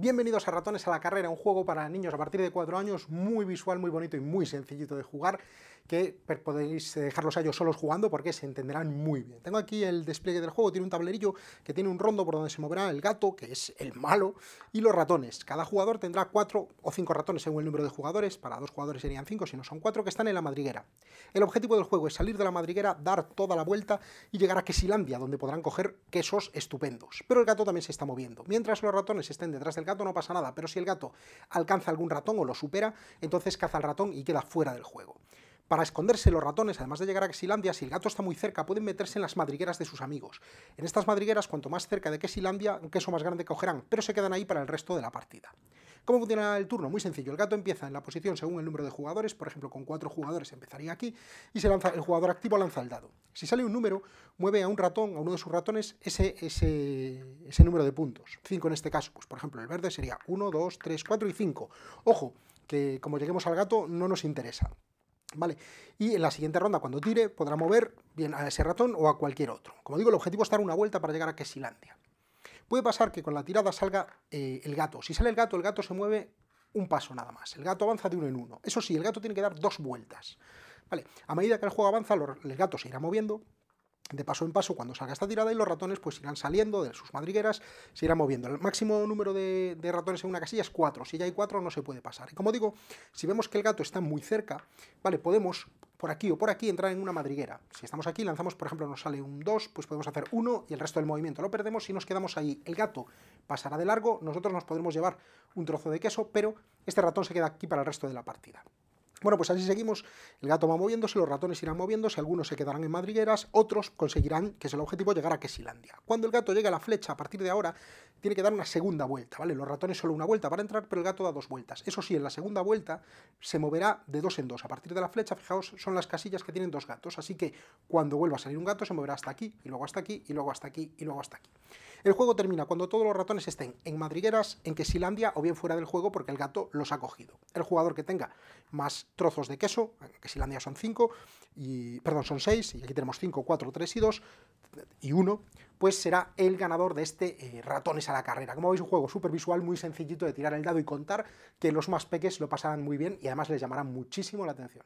Bienvenidos a Ratones a la Carrera, un juego para niños a partir de 4 años muy visual, muy bonito y muy sencillito de jugar que podéis eh, dejarlos a ellos solos jugando porque se entenderán muy bien. Tengo aquí el despliegue del juego, tiene un tablerillo que tiene un rondo por donde se moverá el gato, que es el malo, y los ratones. Cada jugador tendrá cuatro o cinco ratones según el número de jugadores, para dos jugadores serían cinco, si no son cuatro, que están en la madriguera. El objetivo del juego es salir de la madriguera, dar toda la vuelta y llegar a Quesilandia, donde podrán coger quesos estupendos. Pero el gato también se está moviendo. Mientras los ratones estén detrás del gato no pasa nada, pero si el gato alcanza algún ratón o lo supera, entonces caza al ratón y queda fuera del juego. Para esconderse, los ratones, además de llegar a Quesilandia, si el gato está muy cerca, pueden meterse en las madrigueras de sus amigos. En estas madrigueras, cuanto más cerca de Quesilandia, un queso más grande cogerán, pero se quedan ahí para el resto de la partida. ¿Cómo funciona el turno? Muy sencillo. El gato empieza en la posición según el número de jugadores, por ejemplo, con cuatro jugadores empezaría aquí, y el jugador activo lanza el dado. Si sale un número, mueve a un ratón, a uno de sus ratones, ese, ese, número de puntos. 5 en este caso. Pues, por ejemplo, el verde sería 1, 2, 3, 4 y 5. Ojo, que como lleguemos al gato no nos interesa. Vale, y en la siguiente ronda, cuando tire, podrá mover bien a ese ratón o a cualquier otro. Como digo, el objetivo es dar una vuelta para llegar a Quesilandia. Puede pasar que con la tirada salga eh, el gato. Si sale el gato, el gato se mueve un paso nada más. El gato avanza de uno en uno. Eso sí, el gato tiene que dar dos vueltas. Vale, a medida que el juego avanza, el gato se irá moviendo de paso en paso cuando salga esta tirada y los ratones pues irán saliendo de sus madrigueras, se irán moviendo. El máximo número de, ratones en una casilla es 4, si ya hay 4 no se puede pasar. Y como digo, si vemos que el gato está muy cerca, vale, podemos por aquí o por aquí entrar en una madriguera. Si estamos aquí, lanzamos, por ejemplo, nos sale un 2, pues podemos hacer 1 y el resto del movimiento lo perdemos Si nos quedamos ahí. El gato pasará de largo, nosotros nos podremos llevar un trozo de queso, pero este ratón se queda aquí para el resto de la partida. Bueno, pues así seguimos. El gato va moviéndose, los ratones irán moviéndose, algunos se quedarán en madrigueras, otros conseguirán, que es el objetivo, llegar a Quesilandia. Cuando el gato llega a la flecha, a partir de ahora, tiene que dar una segunda vuelta, ¿vale? Los ratones solo una vuelta para entrar, pero el gato da dos vueltas. Eso sí, en la segunda vuelta se moverá de dos en dos. A partir de la flecha, fijaos, son las casillas que tienen dos gatos, así que cuando vuelva a salir un gato se moverá hasta aquí, y luego hasta aquí, y luego hasta aquí, y luego hasta aquí. El juego termina cuando todos los ratones estén en madrigueras, en Quesilandia o bien fuera del juego porque el gato los ha cogido. El jugador que tenga más trozos de queso, que si la si son 5, y, perdón, son 6, y aquí tenemos 5, 4, 3 y 2, y 1, pues será el ganador de este eh, ratones a la carrera. Como veis, un juego súper visual, muy sencillito de tirar el dado y contar, que los más peques lo pasarán muy bien y además les llamará muchísimo la atención.